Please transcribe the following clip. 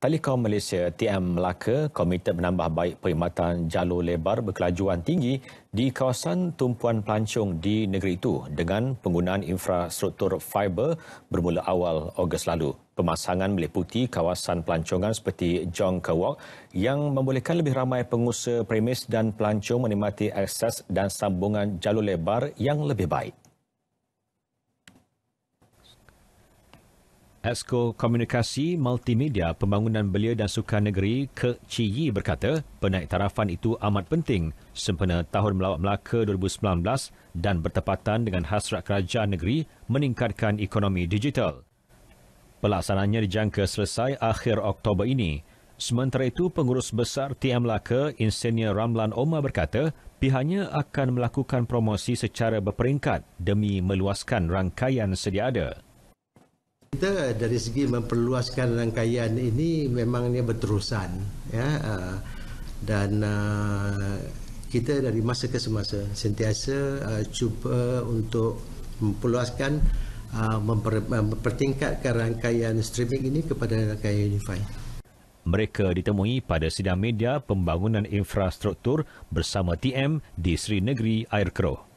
Telekom Malaysia TM Melaka komited menambah baik perkhidmatan jalur lebar berkelajuan tinggi di kawasan tumpuan pelancong di negeri itu dengan penggunaan infrastruktur fiber bermula awal Ogos lalu. Pemasangan meliputi kawasan pelancongan seperti Jong Kawok yang membolehkan lebih ramai pengusaha premis dan pelancong menikmati akses dan sambungan jalur lebar yang lebih baik. Esko Komunikasi Multimedia Pembangunan Belia dan Sukan Negeri Ke Chi Yi berkata tarafan itu amat penting sempena Tahun Melawat Melaka 2019 dan bertepatan dengan hasrat kerajaan negeri meningkatkan ekonomi digital. pelaksananya dijangka selesai akhir Oktober ini. Sementara itu, pengurus besar TM Melaka, Insinyur Ramlan Omar berkata pihaknya akan melakukan promosi secara berperingkat demi meluaskan rangkaian sedia ada kita dari segi memperluaskan rangkaian ini memangnya berterusan ya ah, dan ah, kita dari masa ke semasa sentiasa ah, cuba untuk memperluaskan memper, mempertingkatkan rangkaian streaming ini kepada rangkaian unify mereka ditemui pada sidang media pembangunan infrastruktur bersama TM di Sri Negeri Air Keroh